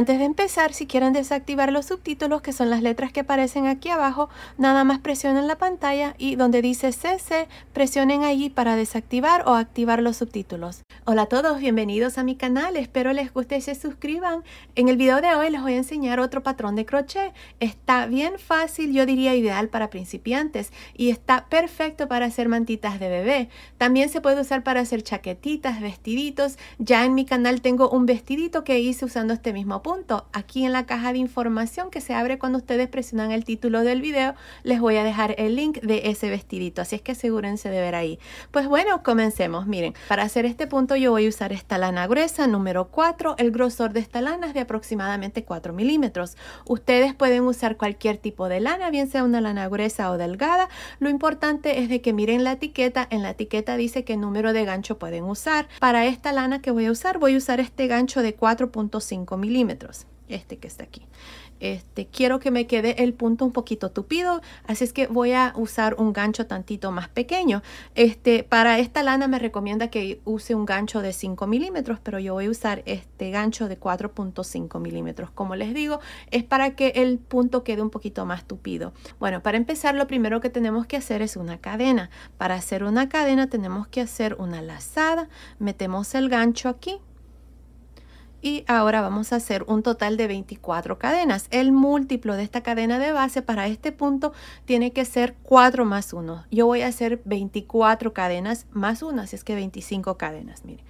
Antes de empezar, si quieren desactivar los subtítulos, que son las letras que aparecen aquí abajo, nada más presionen la pantalla y donde dice CC, presionen allí para desactivar o activar los subtítulos. Hola a todos, bienvenidos a mi canal, espero les guste y se suscriban. En el video de hoy les voy a enseñar otro patrón de crochet. Está bien fácil, yo diría ideal para principiantes y está perfecto para hacer mantitas de bebé. También se puede usar para hacer chaquetitas, vestiditos. Ya en mi canal tengo un vestidito que hice usando este mismo punto Aquí en la caja de información que se abre cuando ustedes presionan el título del video, les voy a dejar el link de ese vestidito. Así es que asegúrense de ver ahí. Pues bueno, comencemos. Miren, para hacer este punto yo voy a usar esta lana gruesa número 4. El grosor de esta lana es de aproximadamente 4 milímetros. Ustedes pueden usar cualquier tipo de lana, bien sea una lana gruesa o delgada. Lo importante es de que miren la etiqueta. En la etiqueta dice qué número de gancho pueden usar. Para esta lana que voy a usar, voy a usar este gancho de 4.5 milímetros este que está aquí. Este, quiero que me quede el punto un poquito tupido, así es que voy a usar un gancho tantito más pequeño. Este, para esta lana me recomienda que use un gancho de 5 milímetros, pero yo voy a usar este gancho de 4.5 milímetros. Como les digo, es para que el punto quede un poquito más tupido. Bueno, para empezar, lo primero que tenemos que hacer es una cadena. Para hacer una cadena tenemos que hacer una lazada. Metemos el gancho aquí y ahora vamos a hacer un total de 24 cadenas. El múltiplo de esta cadena de base para este punto tiene que ser 4 más 1. Yo voy a hacer 24 cadenas más 1, así es que 25 cadenas. miren.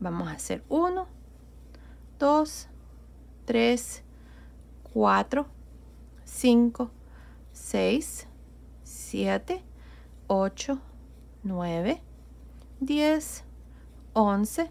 vamos a hacer 1, 2, 3, 4, 5, 6, 7, 8, 9, 10, 11,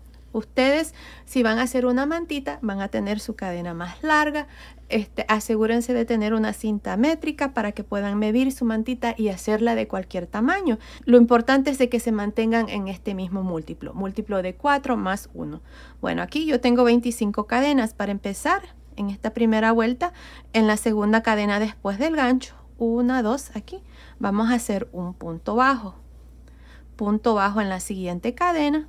Ustedes, si van a hacer una mantita, van a tener su cadena más larga. Este, asegúrense de tener una cinta métrica para que puedan medir su mantita y hacerla de cualquier tamaño. Lo importante es de que se mantengan en este mismo múltiplo, múltiplo de 4 más 1. Bueno, aquí yo tengo 25 cadenas para empezar en esta primera vuelta. En la segunda cadena después del gancho, 1, 2, aquí, vamos a hacer un punto bajo. Punto bajo en la siguiente cadena,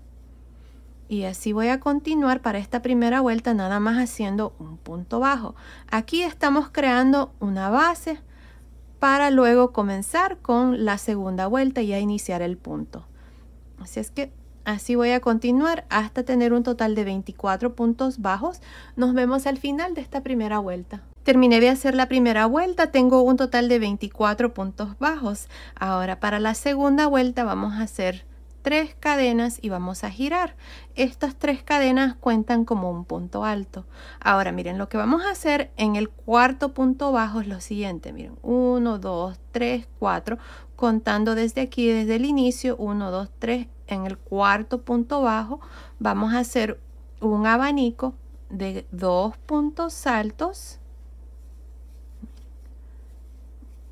y así voy a continuar para esta primera vuelta nada más haciendo un punto bajo. Aquí estamos creando una base para luego comenzar con la segunda vuelta y a iniciar el punto. Así es que así voy a continuar hasta tener un total de 24 puntos bajos. Nos vemos al final de esta primera vuelta. Terminé de hacer la primera vuelta, tengo un total de 24 puntos bajos. Ahora para la segunda vuelta vamos a hacer tres cadenas y vamos a girar. Estas tres cadenas cuentan como un punto alto. Ahora miren, lo que vamos a hacer en el cuarto punto bajo es lo siguiente. Miren, 1, 2, 3, 4, contando desde aquí, desde el inicio, 1, 2, 3, en el cuarto punto bajo vamos a hacer un abanico de dos puntos altos,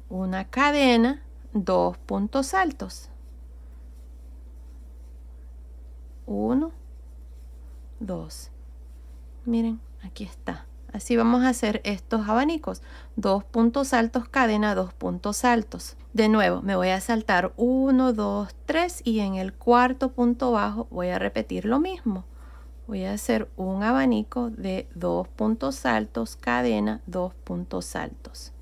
una cadena, dos puntos altos 1 2 miren aquí está así vamos a hacer estos abanicos dos puntos altos cadena dos puntos altos de nuevo me voy a saltar 1 2 3 y en el cuarto punto bajo voy a repetir lo mismo voy a hacer un abanico de dos puntos altos cadena dos puntos altos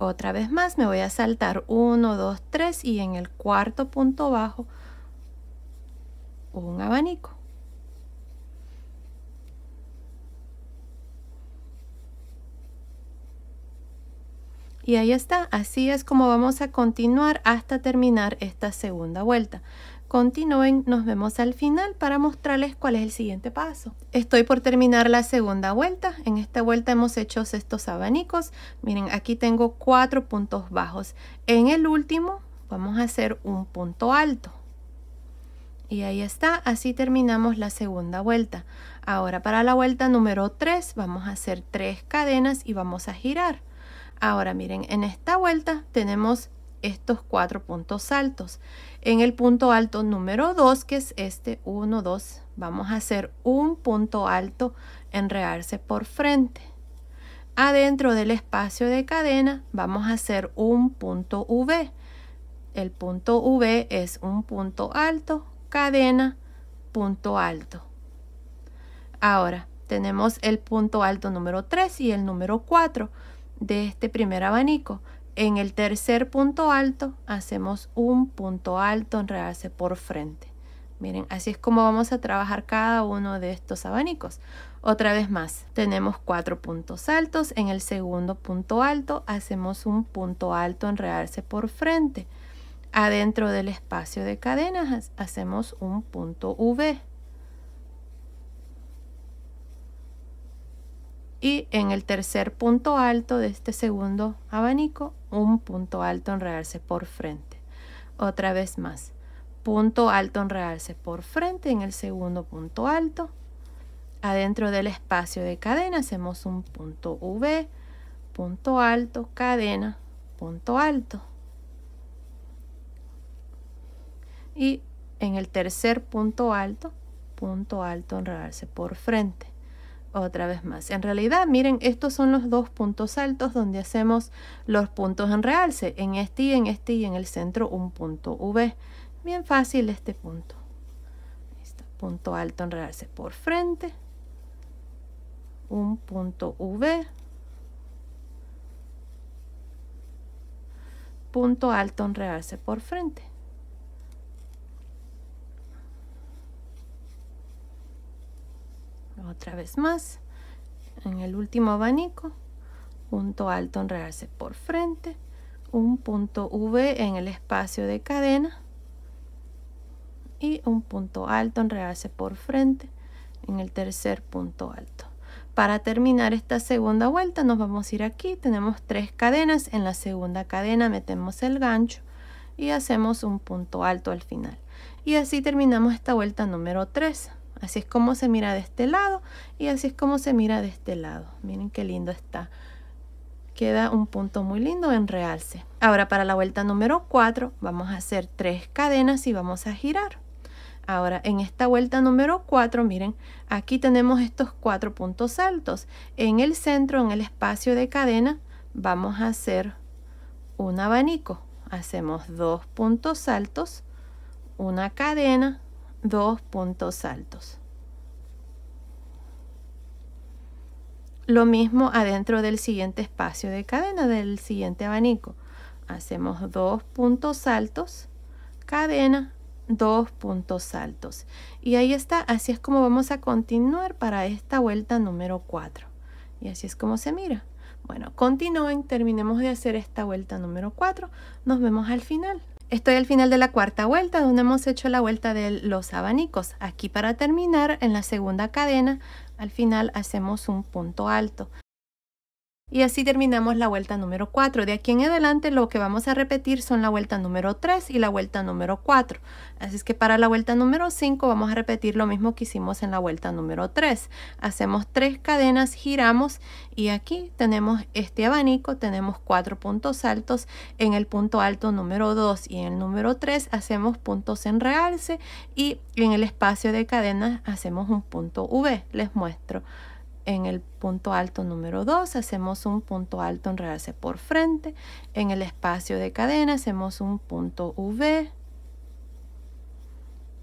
Otra vez más me voy a saltar 1, 2, 3 y en el cuarto punto bajo un abanico. Y ahí está, así es como vamos a continuar hasta terminar esta segunda vuelta. Continúen, nos vemos al final para mostrarles cuál es el siguiente paso. Estoy por terminar la segunda vuelta. En esta vuelta hemos hecho estos abanicos. Miren, aquí tengo cuatro puntos bajos. En el último vamos a hacer un punto alto. Y ahí está, así terminamos la segunda vuelta. Ahora para la vuelta número 3 vamos a hacer tres cadenas y vamos a girar. Ahora miren, en esta vuelta tenemos estos cuatro puntos altos. En el punto alto número 2, que es este 1, 2, vamos a hacer un punto alto, enrearse por frente. Adentro del espacio de cadena vamos a hacer un punto V. El punto V es un punto alto, cadena, punto alto. Ahora, tenemos el punto alto número 3 y el número 4 de este primer abanico. En el tercer punto alto hacemos un punto alto en realce por frente. Miren, así es como vamos a trabajar cada uno de estos abanicos. Otra vez más, tenemos cuatro puntos altos. En el segundo punto alto hacemos un punto alto en realce por frente. Adentro del espacio de cadenas hacemos un punto V. y en el tercer punto alto de este segundo abanico un punto alto en realce por frente otra vez más punto alto en realce por frente en el segundo punto alto adentro del espacio de cadena hacemos un punto V punto alto cadena punto alto y en el tercer punto alto punto alto en realce por frente otra vez más. En realidad, miren, estos son los dos puntos altos donde hacemos los puntos en realce, en este y en este y en el centro un punto V. Bien fácil este punto. punto alto en realce por frente, un punto V, punto alto en realce por frente. otra vez más en el último abanico punto alto enredarse por frente un punto V en el espacio de cadena y un punto alto enredarse por frente en el tercer punto alto para terminar esta segunda vuelta nos vamos a ir aquí tenemos tres cadenas en la segunda cadena metemos el gancho y hacemos un punto alto al final y así terminamos esta vuelta número 3 Así es como se mira de este lado y así es como se mira de este lado. Miren qué lindo está. Queda un punto muy lindo en realce. Ahora para la vuelta número 4 vamos a hacer tres cadenas y vamos a girar. Ahora en esta vuelta número 4, miren, aquí tenemos estos cuatro puntos altos. En el centro, en el espacio de cadena, vamos a hacer un abanico. Hacemos dos puntos altos, una cadena, dos puntos altos. Lo mismo adentro del siguiente espacio de cadena, del siguiente abanico. Hacemos dos puntos altos, cadena, dos puntos altos. Y ahí está, así es como vamos a continuar para esta vuelta número 4. Y así es como se mira. Bueno, continúen, terminemos de hacer esta vuelta número 4. Nos vemos al final. Estoy al final de la cuarta vuelta donde hemos hecho la vuelta de los abanicos. Aquí para terminar en la segunda cadena al final hacemos un punto alto. Y así terminamos la vuelta número 4. De aquí en adelante lo que vamos a repetir son la vuelta número 3 y la vuelta número 4. Así es que para la vuelta número 5 vamos a repetir lo mismo que hicimos en la vuelta número 3. Hacemos tres cadenas, giramos y aquí tenemos este abanico, tenemos cuatro puntos altos. En el punto alto número 2 y en el número 3 hacemos puntos en realce y en el espacio de cadenas hacemos un punto V. Les muestro. En el punto alto número 2 hacemos un punto alto en realce por frente. En el espacio de cadena hacemos un punto V.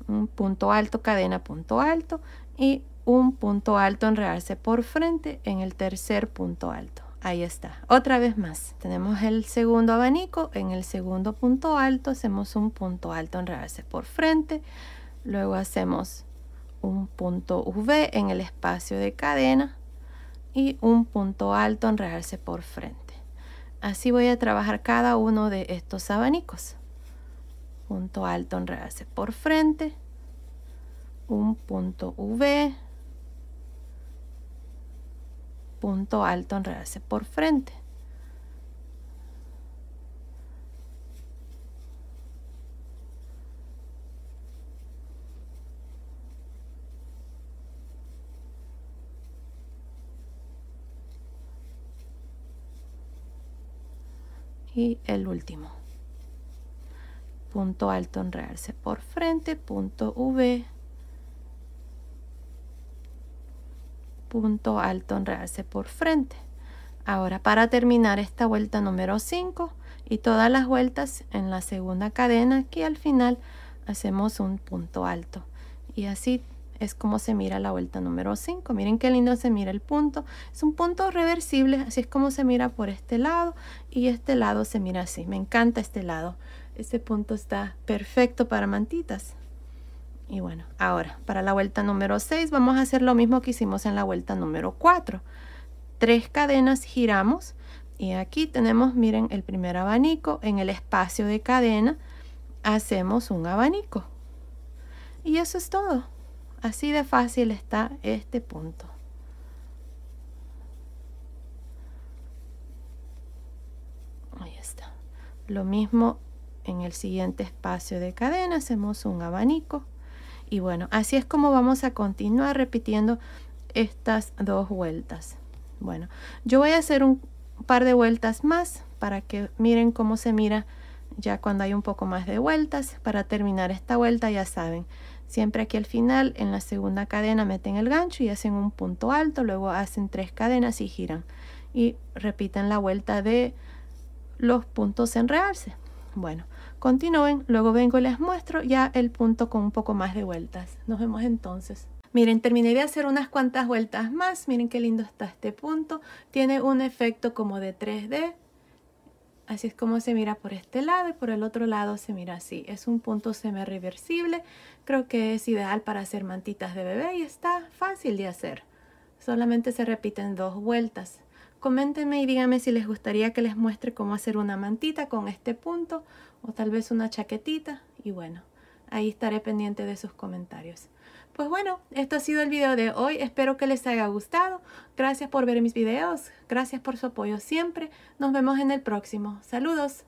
Un punto alto, cadena, punto alto. Y un punto alto en realce por frente en el tercer punto alto. Ahí está. Otra vez más. Tenemos el segundo abanico. En el segundo punto alto hacemos un punto alto en realce por frente. Luego hacemos un punto V en el espacio de cadena y un punto alto enredarse por frente. Así voy a trabajar cada uno de estos abanicos. Punto alto enredarse por frente, un punto V, punto alto enredarse por frente. y el último punto alto en realce por frente punto V punto alto en realce por frente ahora para terminar esta vuelta número 5 y todas las vueltas en la segunda cadena aquí al final hacemos un punto alto y así es como se mira la vuelta número 5 miren qué lindo se mira el punto es un punto reversible así es como se mira por este lado y este lado se mira así me encanta este lado este punto está perfecto para mantitas y bueno ahora para la vuelta número 6 vamos a hacer lo mismo que hicimos en la vuelta número 4 tres cadenas giramos y aquí tenemos miren el primer abanico en el espacio de cadena hacemos un abanico y eso es todo Así de fácil está este punto. Ahí está. Lo mismo en el siguiente espacio de cadena, hacemos un abanico. Y bueno, así es como vamos a continuar repitiendo estas dos vueltas. Bueno, yo voy a hacer un par de vueltas más para que miren cómo se mira ya cuando hay un poco más de vueltas. Para terminar esta vuelta ya saben, Siempre aquí al final, en la segunda cadena meten el gancho y hacen un punto alto, luego hacen tres cadenas y giran. Y repiten la vuelta de los puntos en realce. Bueno, continúen, luego vengo y les muestro ya el punto con un poco más de vueltas. Nos vemos entonces. Miren, terminé de hacer unas cuantas vueltas más. Miren qué lindo está este punto. Tiene un efecto como de 3D. Así es como se mira por este lado y por el otro lado se mira así. Es un punto semi-reversible. Creo que es ideal para hacer mantitas de bebé y está fácil de hacer. Solamente se repiten dos vueltas. Coméntenme y díganme si les gustaría que les muestre cómo hacer una mantita con este punto o tal vez una chaquetita. Y bueno, ahí estaré pendiente de sus comentarios. Pues bueno, esto ha sido el video de hoy. Espero que les haya gustado. Gracias por ver mis videos. Gracias por su apoyo siempre. Nos vemos en el próximo. Saludos.